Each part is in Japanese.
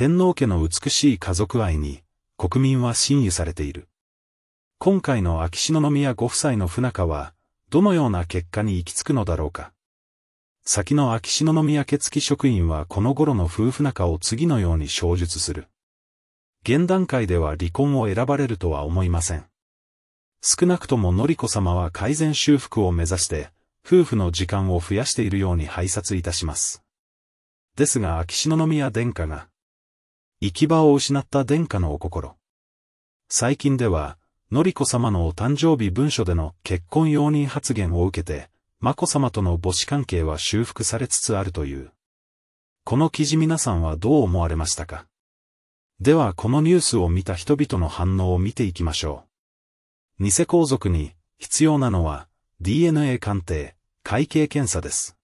天皇家の美しい家族愛に、国民は信意されている。今回の秋篠宮ご夫妻の不仲は、どのような結果に行き着くのだろうか。先の秋篠宮家付職員はこの頃の夫婦仲を次のように詳述する。現段階では離婚を選ばれるとは思いません。少なくともり子様は改善修復を目指して、夫婦の時間を増やしているように拝察いたします。ですが秋篠宮殿下が、行き場を失った殿下のお心。最近では、のりこ様のお誕生日文書での結婚容認発言を受けて、まこ様との母子関係は修復されつつあるという。この記事皆さんはどう思われましたかではこのニュースを見た人々の反応を見ていきましょう。偽皇族に必要なのは DNA 鑑定、会計検査です。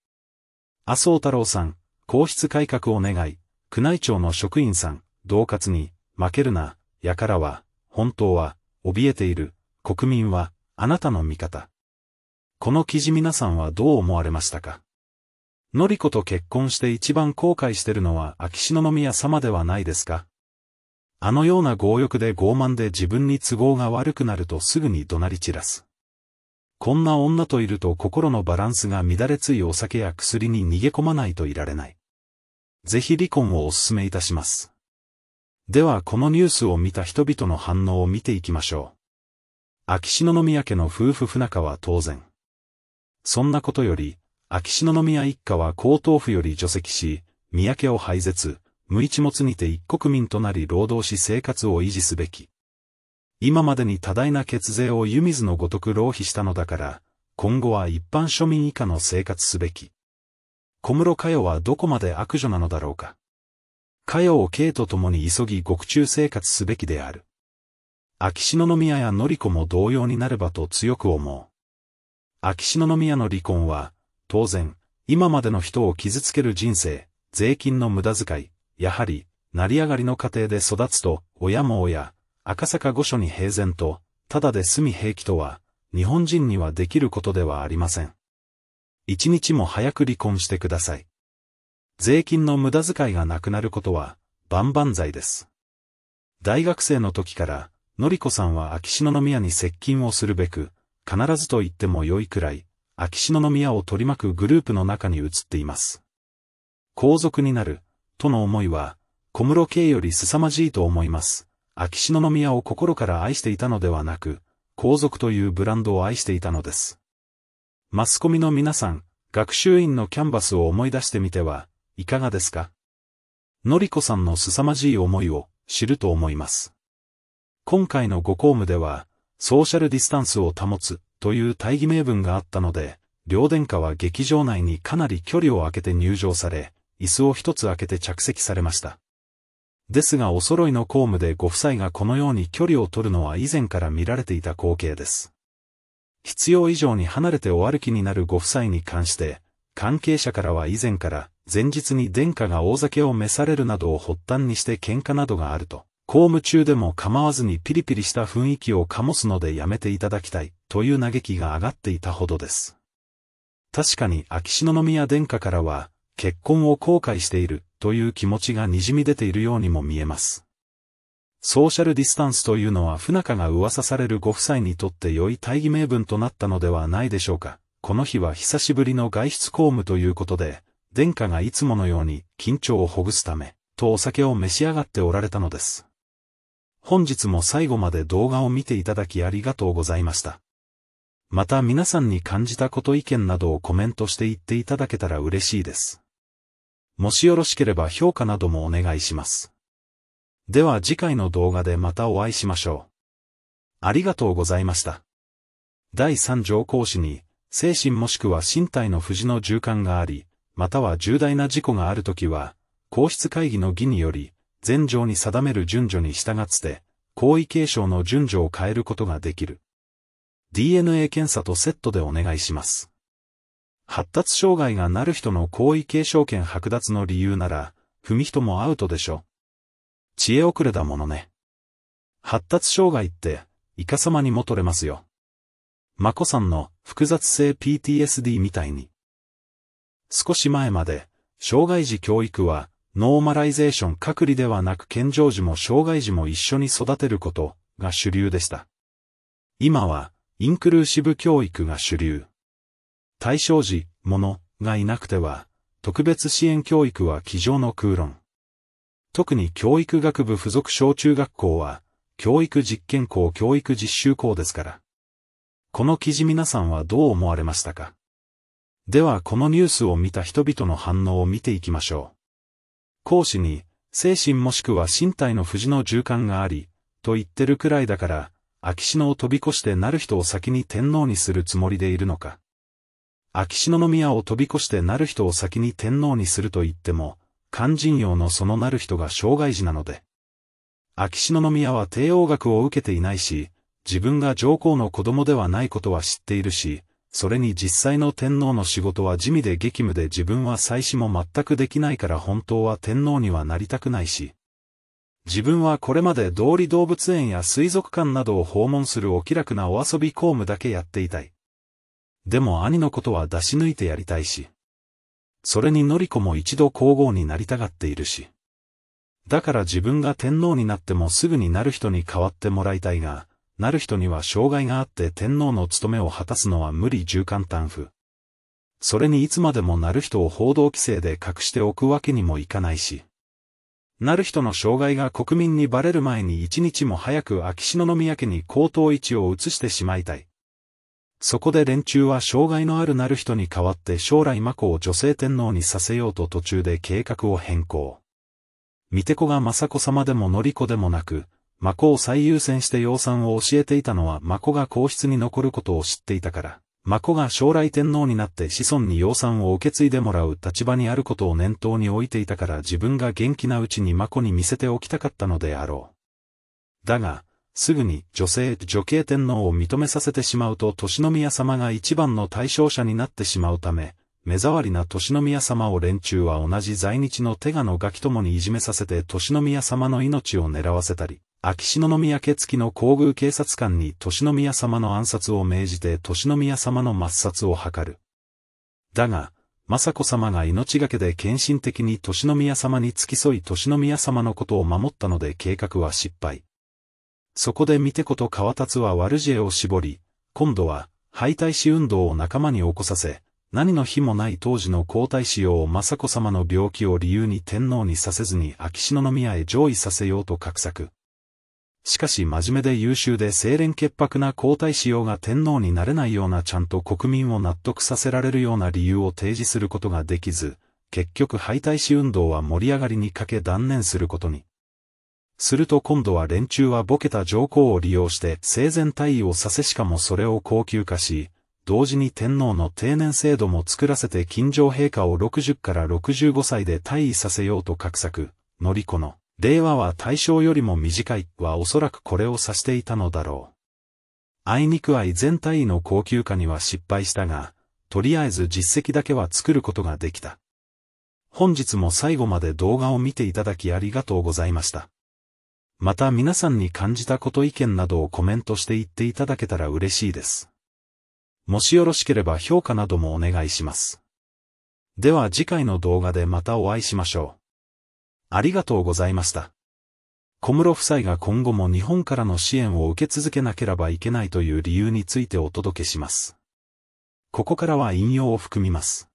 麻生太郎さん、皇室改革を願い、宮内庁の職員さん、恫喝に、負けるな、やからは、本当は、怯えている、国民は、あなたの味方。この記事皆さんはどう思われましたかのりこと結婚して一番後悔してるのは秋篠宮様ではないですかあのような強欲で傲慢で自分に都合が悪くなるとすぐに怒鳴り散らす。こんな女といると心のバランスが乱れついお酒や薬に逃げ込まないといられない。ぜひ離婚をお勧めいたします。ではこのニュースを見た人々の反応を見ていきましょう。秋篠宮家の夫婦不仲は当然。そんなことより、秋篠宮一家は高等府より除籍し、宮家を廃絶、無一物にて一国民となり労働し生活を維持すべき。今までに多大な血税を湯水のごとく浪費したのだから、今後は一般庶民以下の生活すべき。小室佳代はどこまで悪女なのだろうか。かよを慶と共に急ぎ獄中生活すべきである。秋篠宮や典子も同様になればと強く思う。秋篠宮の離婚は、当然、今までの人を傷つける人生、税金の無駄遣い、やはり、成り上がりの過程で育つと、親も親、赤坂御所に平然と、ただで住み平気とは、日本人にはできることではありません。一日も早く離婚してください。税金の無駄遣いがなくなることは、万々歳です。大学生の時から、のりこさんは秋篠宮に接近をするべく、必ずと言っても良いくらい、秋篠宮を取り巻くグループの中に移っています。皇族になる、との思いは、小室圭より凄まじいと思います。秋篠宮を心から愛していたのではなく、皇族というブランドを愛していたのです。マスコミの皆さん、学習院のキャンバスを思い出してみては、いかがですかのりこさんの凄まじい思いを知ると思います。今回のご公務では、ソーシャルディスタンスを保つという大義名分があったので、両殿下は劇場内にかなり距離を空けて入場され、椅子を一つ空けて着席されました。ですがお揃いの公務でご夫妻がこのように距離を取るのは以前から見られていた光景です。必要以上に離れてお歩きになるご夫妻に関して、関係者からは以前から前日に殿下が大酒を召されるなどを発端にして喧嘩などがあると、公務中でも構わずにピリピリした雰囲気を醸すのでやめていただきたい、という嘆きが上がっていたほどです。確かに秋篠宮殿下からは、結婚を後悔している、という気持ちが滲み出ているようにも見えます。ソーシャルディスタンスというのは不仲が噂されるご夫妻にとって良い大義名分となったのではないでしょうか。この日は久しぶりの外出公務ということで、殿下がいつものように緊張をほぐすため、とお酒を召し上がっておられたのです。本日も最後まで動画を見ていただきありがとうございました。また皆さんに感じたこと意見などをコメントして言っていただけたら嬉しいです。もしよろしければ評価などもお願いします。では次回の動画でまたお会いしましょう。ありがとうございました。第3条講師に精神もしくは身体の不死の循環があり、または重大な事故があるときは、皇室会議の儀により、全条に定める順序に従って、皇位継承の順序を変えることができる。DNA 検査とセットでお願いします。発達障害がなる人の皇位継承権剥奪の理由なら、文人もアウトでしょ。知恵遅れだものね。発達障害って、イカ様にも取れますよ。マコさんの複雑性 PTSD みたいに。少し前まで、障害児教育は、ノーマライゼーション隔離ではなく健常児も障害児も一緒に育てることが主流でした。今は、インクルーシブ教育が主流。対象児、もの、がいなくては、特別支援教育は机上の空論。特に教育学部附属小中学校は、教育実験校教育実習校ですから。この記事皆さんはどう思われましたかではこのニュースを見た人々の反応を見ていきましょう。講師に、精神もしくは身体の不死の循環があり、と言ってるくらいだから、秋篠を飛び越してなる人を先に天皇にするつもりでいるのか。秋篠宮を飛び越してなる人を先に天皇にすると言っても、肝心用のそのなる人が障害児なので。秋篠宮は帝王学を受けていないし、自分が上皇の子供ではないことは知っているし、それに実際の天皇の仕事は地味で激務で自分は祭祀も全くできないから本当は天皇にはなりたくないし。自分はこれまで道理動物園や水族館などを訪問するお気楽なお遊び公務だけやっていたい。でも兄のことは出し抜いてやりたいし。それにのりこも一度皇后になりたがっているし。だから自分が天皇になってもすぐになる人に代わってもらいたいが、なる人には障害があって天皇の務めを果たすのは無理重間単不。それにいつまでもなる人を報道規制で隠しておくわけにもいかないし。なる人の障害が国民にバレる前に一日も早く秋篠宮家に高等位置を移してしまいたい。そこで連中は障害のあるなる人に代わって将来真子を女性天皇にさせようと途中で計画を変更。見て子が雅子様でもり子でもなく、マコを最優先して養蚕を教えていたのはマコが皇室に残ることを知っていたから、マコが将来天皇になって子孫に養蚕を受け継いでもらう立場にあることを念頭に置いていたから自分が元気なうちにマコに見せておきたかったのであろう。だが、すぐに女性女系天皇を認めさせてしまうと年宮様が一番の対象者になってしまうため、目障りな年宮様を連中は同じ在日の手賀のガキともにいじめさせて年宮様の命を狙わせたり、秋篠宮家付きの皇宮警察官に年宮様の暗殺を命じて年宮様の抹殺を図る。だが、雅子様が命がけで献身的に年宮様に付き添い年宮様のことを守ったので計画は失敗。そこで見てこと川達は悪知恵を絞り、今度は、敗退死運動を仲間に起こさせ、何の日もない当時の皇太子用を雅子様の病気を理由に天皇にさせずに秋篠宮へ上位させようと画策。しかし真面目で優秀で清廉潔白な皇太子用が天皇になれないようなちゃんと国民を納得させられるような理由を提示することができず、結局敗退し運動は盛り上がりにかけ断念することに。すると今度は連中はボケた上皇を利用して生前退位をさせしかもそれを高級化し、同時に天皇の定年制度も作らせて金城陛下を60から65歳で退位させようと画策、のりこの。令和は大正よりも短いはおそらくこれを指していたのだろう。あいにく愛全体位の高級化には失敗したが、とりあえず実績だけは作ることができた。本日も最後まで動画を見ていただきありがとうございました。また皆さんに感じたこと意見などをコメントして言っていただけたら嬉しいです。もしよろしければ評価などもお願いします。では次回の動画でまたお会いしましょう。ありがとうございました。小室夫妻が今後も日本からの支援を受け続けなければいけないという理由についてお届けします。ここからは引用を含みます。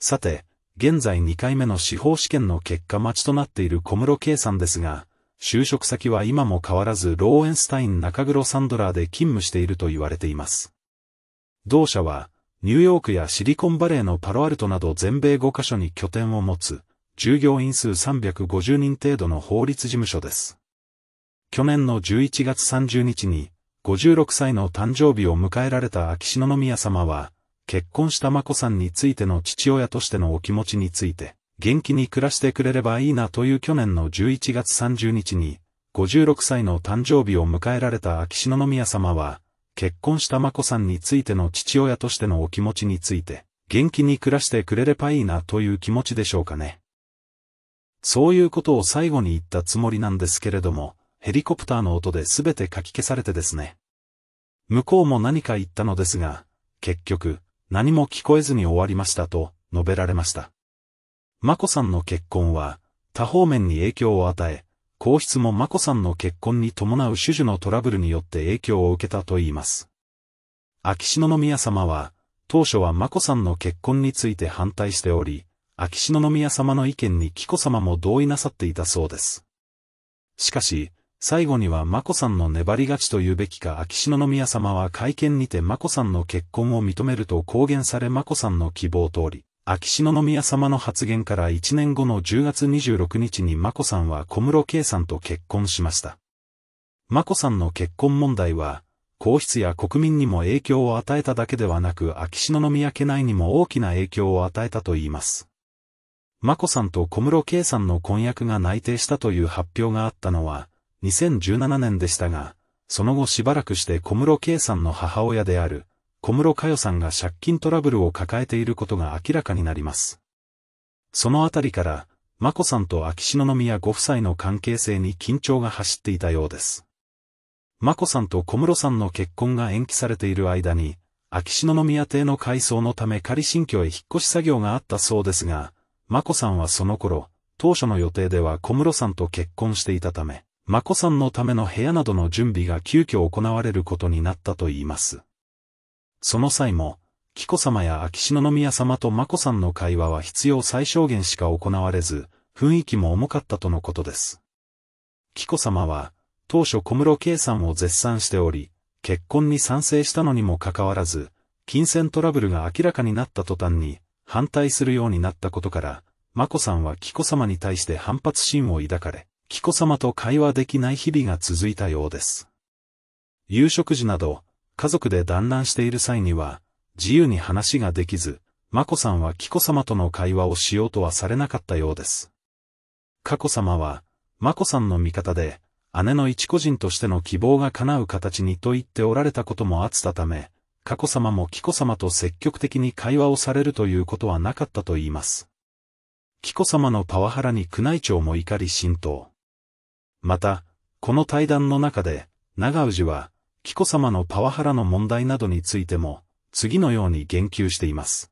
さて、現在2回目の司法試験の結果待ちとなっている小室圭さんですが、就職先は今も変わらずローエンスタイン中黒サンドラーで勤務していると言われています。同社は、ニューヨークやシリコンバレーのパロアルトなど全米5カ所に拠点を持つ、従業員数350人程度の法律事務所です。去年の11月30日に、56歳の誕生日を迎えられた秋篠宮様は、結婚した眞子さんについての父親としてのお気持ちについて、元気に暮らしてくれればいいなという去年の11月30日に、56歳の誕生日を迎えられた秋篠宮様は、結婚した眞子さんについての父親としてのお気持ちについて、元気に暮らしてくれればいいなという気持ちでしょうかね。そういうことを最後に言ったつもりなんですけれども、ヘリコプターの音で全てかき消されてですね。向こうも何か言ったのですが、結局、何も聞こえずに終わりましたと、述べられました。眞子さんの結婚は、多方面に影響を与え、皇室も眞子さんの結婚に伴う主々のトラブルによって影響を受けたと言います。秋篠宮様は、当初は眞子さんの結婚について反対しており、秋篠宮様の意見に紀子様も同意なさっていたそうです。しかし、最後には眞子さんの粘り勝ちというべきか秋篠宮様は会見にて眞子さんの結婚を認めると公言され眞子さんの希望通り、秋篠宮様の発言から1年後の10月26日に眞子さんは小室圭さんと結婚しました。眞子さんの結婚問題は、皇室や国民にも影響を与えただけではなく秋篠宮家内にも大きな影響を与えたといいます。眞子さんと小室圭さんの婚約が内定したという発表があったのは、2017年でしたが、その後しばらくして小室圭さんの母親である、小室佳代さんが借金トラブルを抱えていることが明らかになります。そのあたりから、眞子さんと秋篠宮ご夫妻の関係性に緊張が走っていたようです。眞子さんと小室さんの結婚が延期されている間に、秋篠宮邸の改装のため仮新居へ引っ越し作業があったそうですが、マ子さんはその頃、当初の予定では小室さんと結婚していたため、マ子さんのための部屋などの準備が急遽行われることになったといいます。その際も、紀子様や秋篠宮様とマ子さんの会話は必要最小限しか行われず、雰囲気も重かったとのことです。紀子様は、当初小室圭さんを絶賛しており、結婚に賛成したのにもかかわらず、金銭トラブルが明らかになった途端に、反対するようになったことから、眞子さんは紀子様に対して反発心を抱かれ、紀子様と会話できない日々が続いたようです。夕食時など、家族で団らんしている際には、自由に話ができず、眞子さんは紀子様との会話をしようとはされなかったようです。佳子様は、眞子さんの味方で、姉の一個人としての希望が叶う形にと言っておられたこともあったため、佳子さまも紀子さまと積極的に会話をされるということはなかったといいます。紀子さまのパワハラに宮内庁も怒り浸透。また、この対談の中で、長氏は、紀子さまのパワハラの問題などについても、次のように言及しています。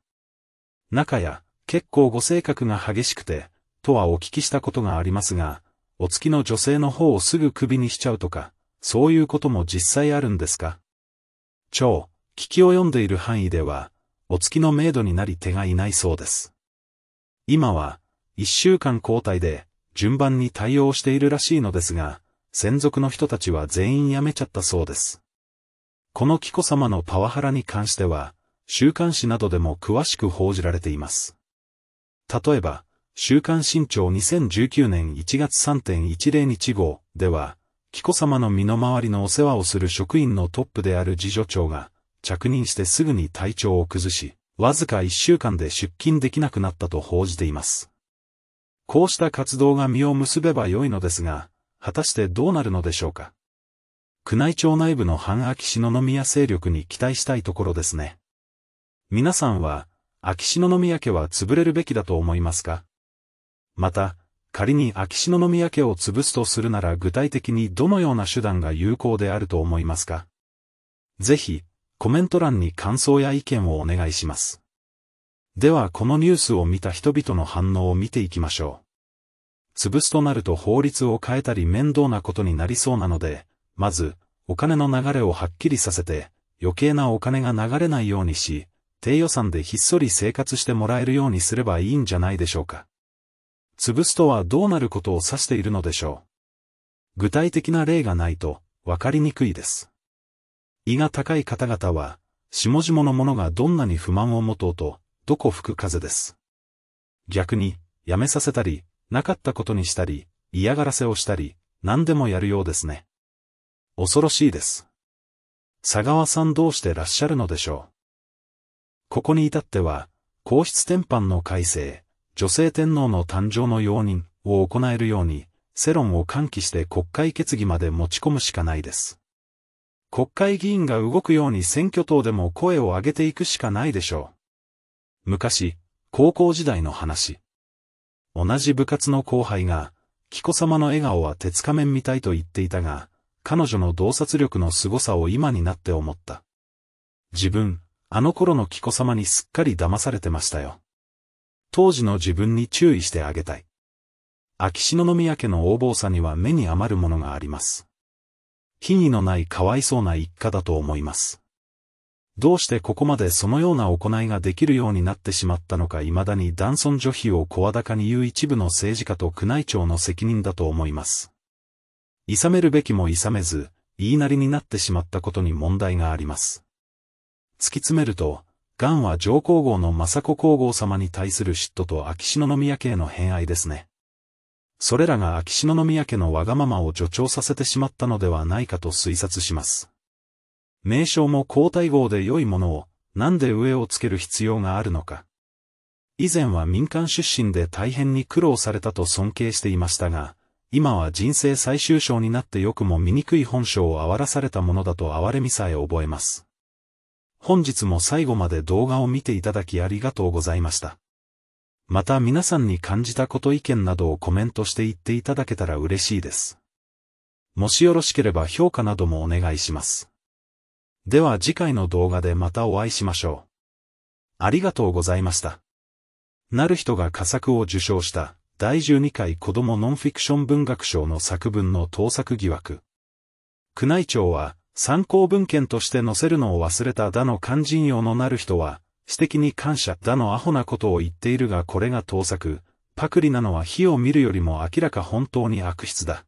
中や、結構ご性格が激しくて、とはお聞きしたことがありますが、お付きの女性の方をすぐ首にしちゃうとか、そういうことも実際あるんですか聞き及んでいる範囲では、お月のメイドになり手がいないそうです。今は、一週間交代で、順番に対応しているらしいのですが、専属の人たちは全員辞めちゃったそうです。この紀子様のパワハラに関しては、週刊誌などでも詳しく報じられています。例えば、週刊新潮2019年1月3.10日号では、紀子様の身の回りのお世話をする職員のトップである次女長が、着任してすぐに体調を崩し、わずか一週間で出勤できなくなったと報じています。こうした活動が実を結べば良いのですが、果たしてどうなるのでしょうか。宮内庁内部の反秋篠宮勢力に期待したいところですね。皆さんは、秋篠宮家は潰れるべきだと思いますかまた、仮に秋篠宮家を潰すとするなら具体的にどのような手段が有効であると思いますかぜひ、コメント欄に感想や意見をお願いします。ではこのニュースを見た人々の反応を見ていきましょう。潰すとなると法律を変えたり面倒なことになりそうなので、まず、お金の流れをはっきりさせて、余計なお金が流れないようにし、低予算でひっそり生活してもらえるようにすればいいんじゃないでしょうか。潰すとはどうなることを指しているのでしょう。具体的な例がないと、わかりにくいです。胃が高い方々は、下々の者がどんなに不満を持とうと、どこ吹く風です。逆に、やめさせたり、なかったことにしたり、嫌がらせをしたり、何でもやるようですね。恐ろしいです。佐川さんどうしてらっしゃるのでしょう。ここに至っては、皇室天換の改正、女性天皇の誕生の容認を行えるように、世論を喚起して国会決議まで持ち込むしかないです。国会議員が動くように選挙等でも声を上げていくしかないでしょう。昔、高校時代の話。同じ部活の後輩が、紀子様の笑顔は鉄仮面みたいと言っていたが、彼女の洞察力の凄さを今になって思った。自分、あの頃の紀子様にすっかり騙されてましたよ。当時の自分に注意してあげたい。秋篠宮家の横暴さには目に余るものがあります。品位のないかわいそうな一家だと思います。どうしてここまでそのような行いができるようになってしまったのか未だに男尊女卑を声高に言う一部の政治家と宮内庁の責任だと思います。諌めるべきも諌めず、言いなりになってしまったことに問題があります。突き詰めると、ガンは上皇后の雅子皇后様に対する嫉妬と秋篠宮家への偏愛ですね。それらが秋篠宮家のわがままを助長させてしまったのではないかと推察します。名称も皇太号で良いものを、なんで上をつける必要があるのか。以前は民間出身で大変に苦労されたと尊敬していましたが、今は人生最終章になってよくも醜い本性をわらされたものだと哀れみさえ覚えます。本日も最後まで動画を見ていただきありがとうございました。また皆さんに感じたこと意見などをコメントして言っていただけたら嬉しいです。もしよろしければ評価などもお願いします。では次回の動画でまたお会いしましょう。ありがとうございました。なる人が佳作を受賞した第12回子供ノンフィクション文学賞の作文の盗作疑惑。宮内庁は参考文献として載せるのを忘れただの肝心用のなる人は指摘に感謝だのアホなことを言っているがこれが盗作、パクリなのは火を見るよりも明らか本当に悪質だ。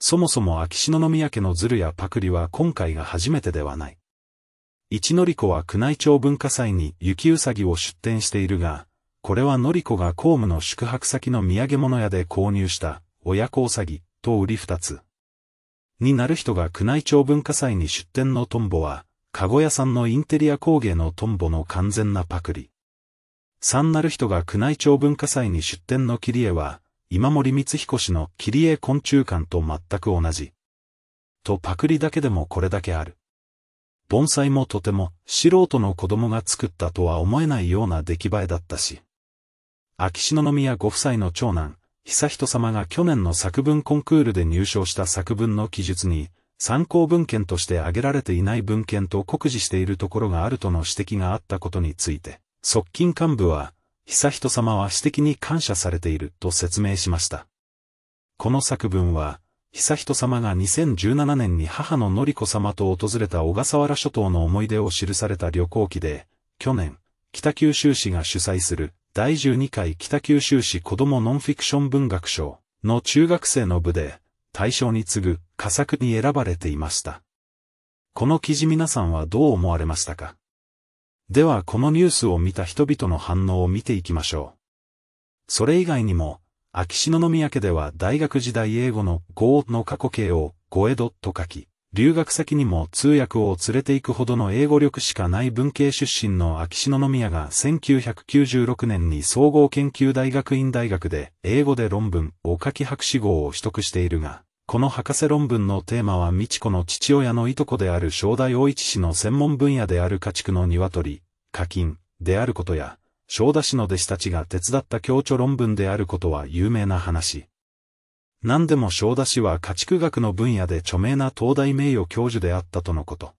そもそも秋篠宮家のズルやパクリは今回が初めてではない。一のり子は宮内庁文化祭に雪うさぎを出展しているが、これはのり子が公務の宿泊先の土産物屋で購入した親子うさぎと売り二つ。になる人が宮内庁文化祭に出展のトンボは、かごやさんのインテリア工芸のトンボの完全なパクリ。三なる人が宮内庁文化祭に出展の切り絵は、今森光彦氏の切り絵昆虫館と全く同じ。とパクリだけでもこれだけある。盆栽もとても素人の子供が作ったとは思えないような出来栄えだったし。秋篠宮ご夫妻の長男、悠仁様が去年の作文コンクールで入賞した作文の記述に、参考文献として挙げられていない文献と酷似しているところがあるとの指摘があったことについて、側近幹部は、久人様は指摘に感謝されていると説明しました。この作文は、久人様が2017年に母の典子様と訪れた小笠原諸島の思い出を記された旅行記で、去年、北九州市が主催する第12回北九州市子どもノンフィクション文学賞の中学生の部で、大賞に次ぐ佳作に選ばれていました。この記事皆さんはどう思われましたかではこのニュースを見た人々の反応を見ていきましょう。それ以外にも、秋篠宮家では大学時代英語の語の過去形を語江戸と書き、留学先にも通訳を連れて行くほどの英語力しかない文系出身の秋篠宮が1996年に総合研究大学院大学で英語で論文を書き博士号を取得しているが、この博士論文のテーマは美智子の父親のいとこである正代大一氏の専門分野である家畜の鶏、課金であることや、正田氏の弟子たちが手伝った協調論文であることは有名な話。何でも正田氏は家畜学の分野で著名な東大名誉教授であったとのこと。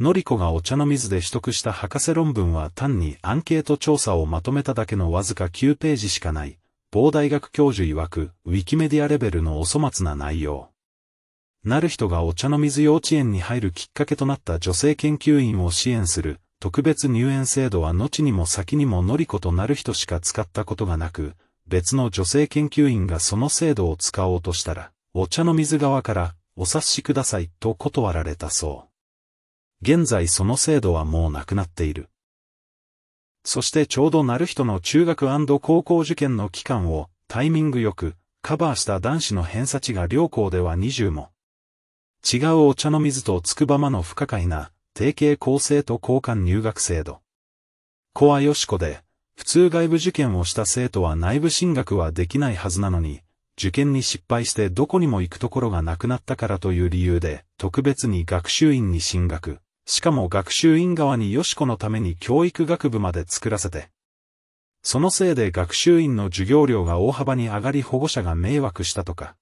のりこがお茶の水で取得した博士論文は単にアンケート調査をまとめただけのわずか9ページしかない、某大学教授曰く、ウィキメディアレベルのお粗末な内容。なる人がお茶の水幼稚園に入るきっかけとなった女性研究員を支援する、特別入園制度は後にも先にものりことなる人しか使ったことがなく、別の女性研究員がその制度を使おうとしたら、お茶の水側からお察しくださいと断られたそう。現在その制度はもうなくなっている。そしてちょうどなる人の中学高校受験の期間をタイミングよくカバーした男子の偏差値が両校では20も。違うお茶の水とつくばまの不可解な定型構成と交換入学制度。コアよしこで普通外部受験をした生徒は内部進学はできないはずなのに、受験に失敗してどこにも行くところがなくなったからという理由で、特別に学習院に進学。しかも学習院側によしこのために教育学部まで作らせて。そのせいで学習院の授業料が大幅に上がり保護者が迷惑したとか。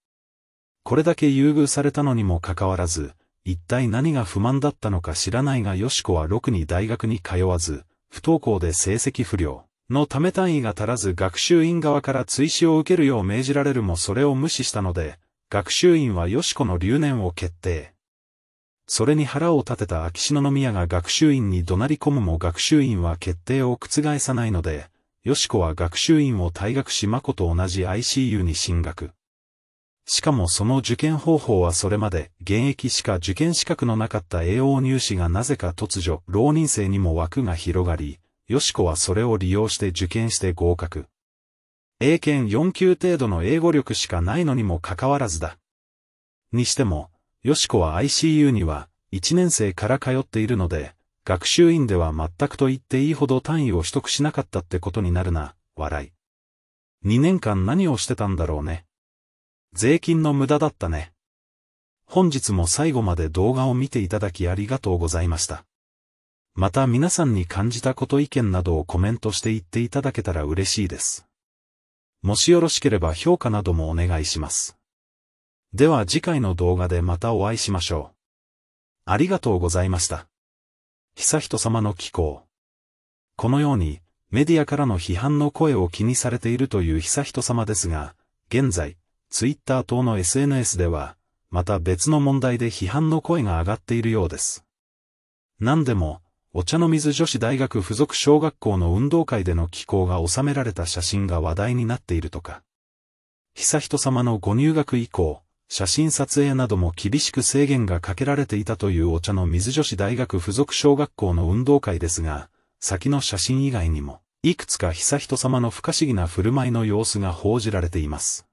これだけ優遇されたのにもかかわらず、一体何が不満だったのか知らないがよしこはろくに大学に通わず、不登校で成績不良。のため単位が足らず学習院側から追試を受けるよう命じられるもそれを無視したので、学習院はよしこの留年を決定。それに腹を立てた秋篠宮が学習院に怒鳴り込むも学習院は決定を覆さないので、よしこは学習院を退学しまこと同じ ICU に進学。しかもその受験方法はそれまで現役しか受験資格のなかった栄養入試がなぜか突如、浪人生にも枠が広がり、よしこはそれを利用して受験して合格。英検4級程度の英語力しかないのにもかかわらずだ。にしても、よしこは ICU には1年生から通っているので、学習院では全くと言っていいほど単位を取得しなかったってことになるな、笑い。2年間何をしてたんだろうね。税金の無駄だったね。本日も最後まで動画を見ていただきありがとうございました。また皆さんに感じたこと意見などをコメントして言っていただけたら嬉しいです。もしよろしければ評価などもお願いします。では次回の動画でまたお会いしましょう。ありがとうございました。久人様の気候。このように、メディアからの批判の声を気にされているという久人様ですが、現在、ツイッター等の SNS では、また別の問題で批判の声が上がっているようです。何でも、お茶の水女子大学附属小学校の運動会での気候が収められた写真が話題になっているとか。悠仁様のご入学以降、写真撮影なども厳しく制限がかけられていたというお茶の水女子大学附属小学校の運動会ですが、先の写真以外にも、いくつか悠仁様の不可思議な振る舞いの様子が報じられています。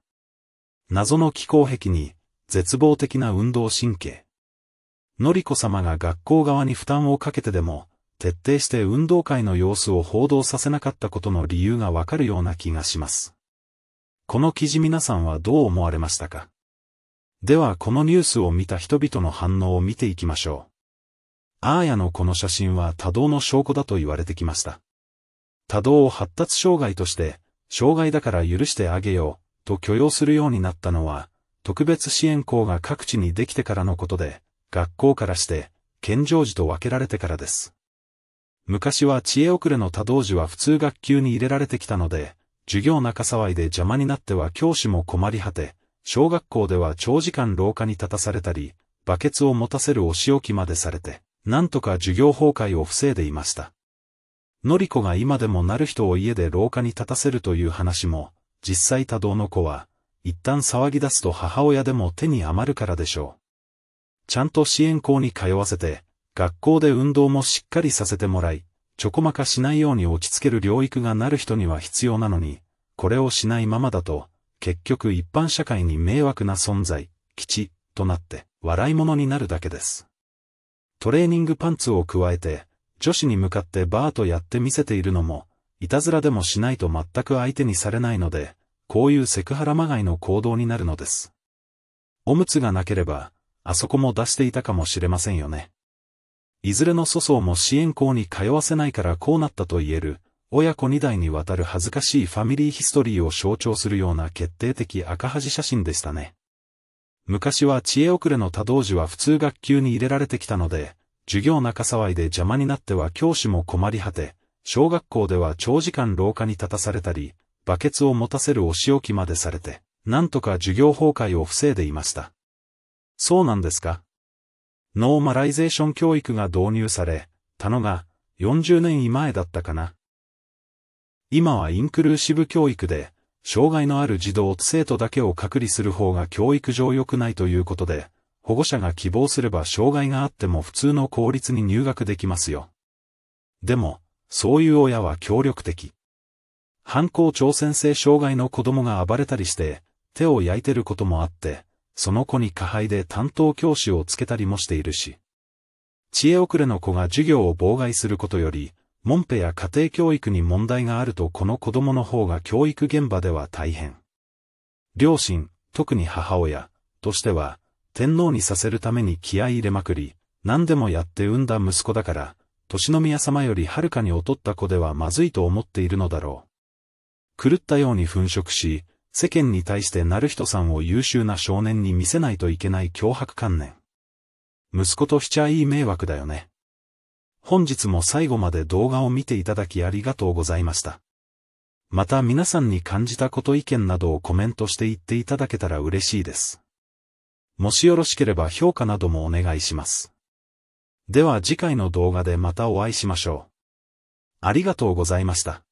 謎の気候壁に、絶望的な運動神経。のりこ様が学校側に負担をかけてでも、徹底して運動会の様子を報道させなかったことの理由がわかるような気がします。この記事皆さんはどう思われましたかではこのニュースを見た人々の反応を見ていきましょう。アーヤのこの写真は多動の証拠だと言われてきました。多動を発達障害として、障害だから許してあげよう、と許容するようになったのは、特別支援校が各地にできてからのことで、学校からして、健常児と分けられてからです。昔は知恵遅れの多動児は普通学級に入れられてきたので、授業中騒いで邪魔になっては教師も困り果て、小学校では長時間廊下に立たされたり、バケツを持たせるお仕置きまでされて、なんとか授業崩壊を防いでいました。のりこが今でもなる人を家で廊下に立たせるという話も、実際多動の子は、一旦騒ぎ出すと母親でも手に余るからでしょう。ちゃんと支援校に通わせて、学校で運動もしっかりさせてもらい、ちょこまかしないように落ち着ける療育がなる人には必要なのに、これをしないままだと、結局一般社会に迷惑な存在、基地、となって、笑い物になるだけです。トレーニングパンツを加えて、女子に向かってバーとやってみせているのも、いたずらでもしないと全く相手にされないので、こういうセクハラまがいの行動になるのです。おむつがなければ、あそこも出していたかもしれませんよね。いずれの粗相も支援校に通わせないからこうなったと言える、親子2代にわたる恥ずかしいファミリーヒストリーを象徴するような決定的赤恥写真でしたね。昔は知恵遅れの多動児は普通学級に入れられてきたので、授業中騒いで邪魔になっては教師も困り果て、小学校では長時間廊下に立たされたり、バケツを持たせるお仕置きまでされて、なんとか授業崩壊を防いでいました。そうなんですかノーマライゼーション教育が導入されたのが40年前だったかな。今はインクルーシブ教育で、障害のある児童生徒だけを隔離する方が教育上良くないということで、保護者が希望すれば障害があっても普通の公立に入学できますよ。でも、そういう親は協力的。反抗挑戦性障害の子供が暴れたりして、手を焼いてることもあって、その子に加配で担当教師をつけたりもしているし。知恵遅れの子が授業を妨害することより、門ンペや家庭教育に問題があるとこの子供の方が教育現場では大変。両親、特に母親、としては、天皇にさせるために気合入れまくり、何でもやって産んだ息子だから、年宮様よりはるかに劣った子ではまずいと思っているのだろう。狂ったように粉飾し、世間に対してなる人さんを優秀な少年に見せないといけない脅迫観念。息子としちゃいい迷惑だよね。本日も最後まで動画を見ていただきありがとうございました。また皆さんに感じたこと意見などをコメントして言っていただけたら嬉しいです。もしよろしければ評価などもお願いします。では次回の動画でまたお会いしましょう。ありがとうございました。